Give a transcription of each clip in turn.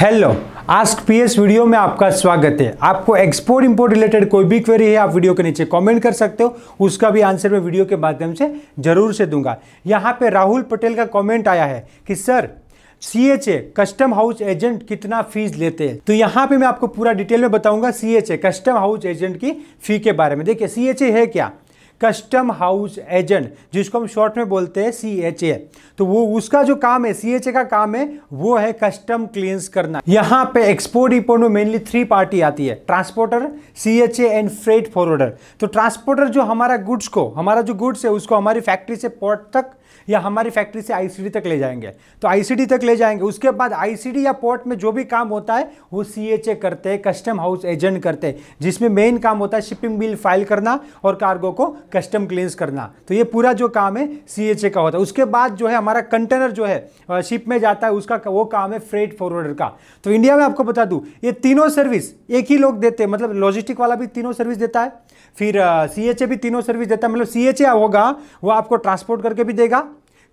hello ask PS video में आपका स्वागत है आपको एक्सपोर्ट इंपोर्ट रिलेटेड कोई भी क्वेरी है आप वीडियो के नीचे कमेंट कर सकते हो उसका भी आंसर मैं वीडियो के माध्यम से जरूर से दूंगा यहाँ पे राहुल पटेल का कमेंट आया है कि sir C H A custom house agent कितना फीस लेते हैं तो यहाँ पे मैं आपको पूरा डिटेल में बताऊंगा C H A custom house agent की फी के बारे में देखिए सी एच ए है क्या कस्टम हाउस एजेंट जिसको हम शॉर्ट में बोलते हैं सी एच ए तो वो उसका जो काम है सी एच ए का काम है वो है कस्टम क्लियंस करना यहाँ पे एक्सपोर्ट इम्पोर्ट में मेनली थ्री पार्टी आती है transporter C H A and freight forwarder तो ट्रांसपोर्टर जो हमारा गुड्स को हमारा जो गुड्स है उसको हमारी फैक्ट्री से पोर्ट तक या हमारी फैक्ट्री से आईसीडी तक ले जाएंगे तो आईसीडी तक ले जाएंगे उसके बाद आईसीडी या पोर्ट में जो भी काम होता है वो सीएचए करते हैं कस्टम हाउस एजेंट करते हैं जिसमें मेन काम होता है शिपिंग बिल फाइल करना और कार्गो को कस्टम क्लेंस करना तो ये पूरा जो काम है सीएचए का होता है उसके बाद जो है हमारा कंटेनर जो है शिप में जाता है उसका वो काम है फ्रेट फॉरवर्डर का तो इंडिया में आपको बता दूँ ये तीनों सर्विस एक ही लोग देते हैं मतलब लॉजिस्टिक वाला भी तीनों सर्विस देता है फिर सी uh, भी तीनों सर्विस देता है मतलब सी होगा वो आपको ट्रांसपोर्ट करके भी देगा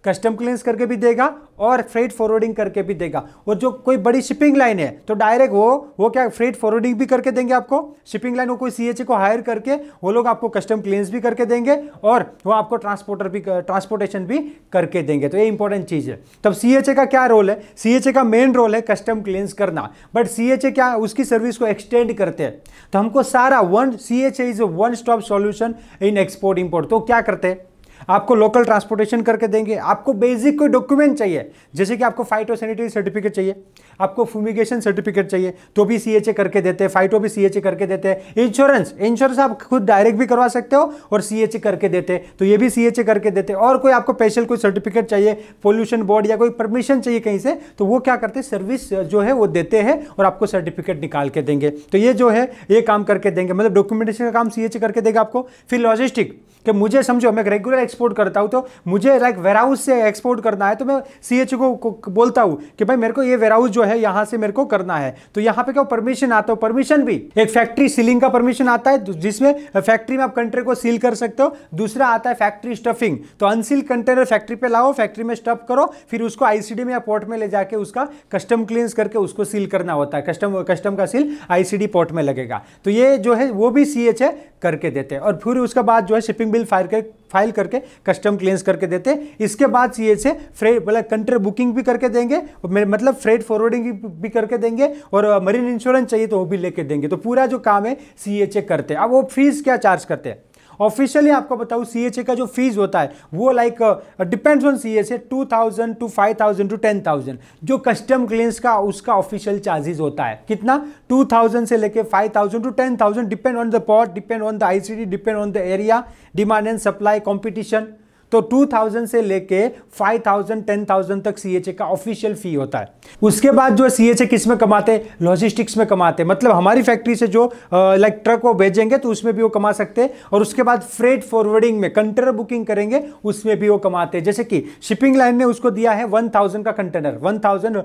कस्टम क्लियरेंस करके भी देगा और फ्रेट फॉरवर्डिंग करके भी देगा और जो कोई बड़ी शिपिंग लाइन है तो डायरेक्ट वो वो क्या फ्रेट फॉरवर्डिंग भी करके देंगे आपको शिपिंग लाइन वो कोई सी को हायर करके वो लोग आपको कस्टम क्लियरेंस भी करके देंगे और वो आपको ट्रांसपोर्टर भी ट्रांसपोर्टेशन भी करके देंगे तो ये इंपॉर्टेंट चीज़ है तब सी का क्या रोल है सी का मेन रोल है कस्टम क्लियरेंस करना बट सी क्या उसकी सर्विस को एक्सटेंड करते हैं तो हमको सारा one C is one stop solution in export import तो क्या करते हैं आपको लोकल ट्रांसपोर्टेशन करके देंगे आपको बेसिक कोई डॉक्यूमेंट चाहिए जैसे कि आपको फाइटो सैनिटरी सर्टिफिकेट चाहिए आपको फूमिगेशन सर्टिफिकेट चाहिए तो भी सी करके देते हैं फाइटो भी सी करके देते हैं इंश्योरेंस इंश्योरेंस आप खुद डायरेक्ट भी करवा सकते हो और सी करके देते तो ये भी सी करके देते और कोई आपको स्पेशल कोई सर्टिफिकेट चाहिए पोल्यूशन बोर्ड या कोई परमिशन चाहिए कहीं से तो वो क्या करते हैं सर्विस जो है वो देते हैं और आपको सर्टिफिकेट निकाल के देंगे तो ये जो है ये काम करके देंगे मतलब डॉक्यूमेंटेशन का काम सी करके देगा आपको फिर लॉजिस्टिक कि मुझे समझो मैं रेगुलर एक्सपोर्ट करता हूँ तो मुझे लाइक वेयर हाउस से एक्सपोर्ट करना है तो मैं सी एच को, बोलता हूँ कि भाई मेरे को ये वेयर हाउस जो है यहाँ से मेरे को करना है तो यहाँ पे क्या परमिशन आता हो परमिशन भी एक फैक्ट्री सीलिंग का परमिशन आता है जिसमें फैक्ट्री में आप कंटेनर को सील कर सकते हो दूसरा आता है फैक्ट्री स्टफिंग तो अनसील कंटेनर फैक्ट्री पे लाओ फैक्ट्री में स्टफ करो फिर उसको आईसीडी में या पोर्ट में ले जाके उसका कस्टम क्लीन करके उसको सील करना होता है कस्टम कस्टम का सील आईसीडी पोर्ट में लगेगा तो ये जो है वो भी सी है करके देते हैं और फिर उसके बाद जो है शिपिंग बिल फायर कर फाइल करके कस्टम क्लेंस करके देते हैं इसके बाद सी एच से फ्रेट मतलब कंट्री बुकिंग भी करके देंगे मतलब फ्रेट फॉरवर्डिंग भी करके देंगे और मरीन इंश्योरेंस मतलब uh, चाहिए तो वो भी लेके देंगे तो पूरा जो काम है सी एच ए करते हैं अब वो फीस क्या चार्ज करते हैं ऑफिशियली आपको बताऊँ सी का जो फीस होता है वो like depends on C H A two thousand to five thousand to ten thousand जो कस्टम क्लेम्स का उसका ऑफिशियल चार्जेस होता है कितना टू थाउजेंड से लेके five thousand to ten thousand depend on the port depend on the ICD depend on the area demand and supply competition तो 2000 से लेके 5000 10000 तक सीएचए का ऑफिशियल फी होता है उसके बाद जो सीएचए किस में कमाते हैं लॉजिस्टिक्स में कमाते हैं मतलब हमारी फैक्ट्री से जो लाइक ट्रक वो भेजेंगे तो उसमें भी वो कमा सकते हैं और उसके बाद फ्रेट फॉरवर्डिंग में कंटेनर बुकिंग करेंगे उसमें भी वो कमाते हैं जैसे कि शिपिंग लाइन ने उसको दिया है वन का कंटेनर वन थाउजेंड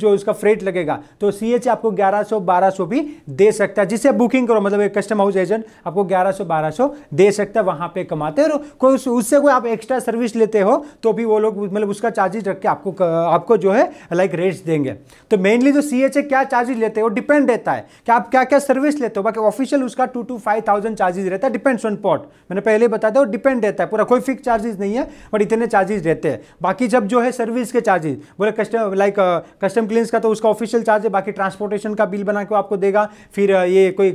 जो उसका फ्रेट लगेगा तो सी आपको ग्यारह सौ भी दे सकता है जिसे बुकिंग करो मतलब कस्टम हाउस एजेंट आपको ग्यारह सौ दे सकता है वहां पर कमाते हैं और कोई उससे कोई आप एक्स्ट्रा एक्स्ट्रा सर्विस लेते हो तो भी वो लोग मतलब उसका चार्जेस रख के आपको आपको जो है लाइक रेट्स देंगे तो मेनली जो सी क्या चार्जेस लेते हो डिपेंड रहता है कि आप क्या क्या सर्विस लेते हो बाकी ऑफिशियल उसका two to five thousand charges रहता है डिपेंड्स ऑन पॉट मैंने पहले बताया था वो डिपेंड रहता है पूरा कोई फिक्स चार्जेस नहीं है बट इतने चार्जेस रहते हैं बाकी जब जो है सर्विस के चार्जेस बोले कस्टम लाइक कस्टम क्लीन्स का तो उसका ऑफिशियल चार्ज है बाकी ट्रांसपोर्टेशन का बिल बना के आपको देगा फिर uh, ये कोई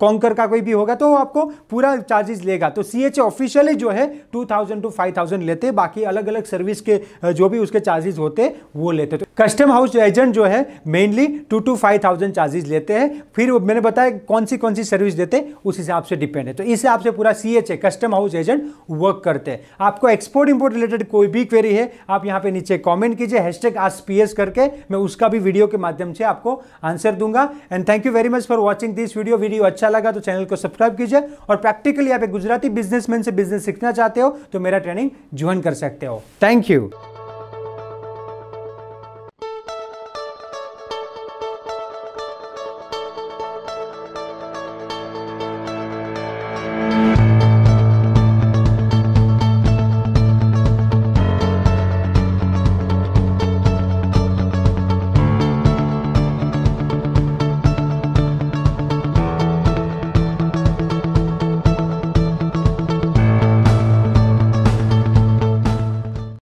कॉन्कर का कोई भी होगा तो आपको पूरा चार्जेस लेगा तो सी ऑफिशियली जो है two thousand to five thousand लेते बाकी अलग अलग सर्विस के जो भी उसके चार्जेस होते वो लेते तो कस्टम हाउस एजेंट जो है mainly two to five thousand charges लेते हैं फिर मैंने बताया कौन सी कौन सी सर्विस देते हैं उस हिसाब से डिपेंड है तो इस हिसाब से पूरा C H A custom house agent work करते हैं आपको एक्सपोर्ट इम्पोर्ट रिलेटेड कोई भी क्वेरी है आप यहाँ पे नीचे कॉमेंट कीजिए हैशटैग आज पी एस करके मैं उसका भी वीडियो के माध्यम से आपको आंसर दूंगा and thank you very much for watching this video video अच्छा लगा तो चैनल को सब्सक्राइब कीजिए और प्रैक्टिकली आप गुजराती बिजनेसमैन से बिजनेस सीखना चाहते हो तो मेरा ट्रेनिंग ज्वाइन कर सकते हो थैंक यू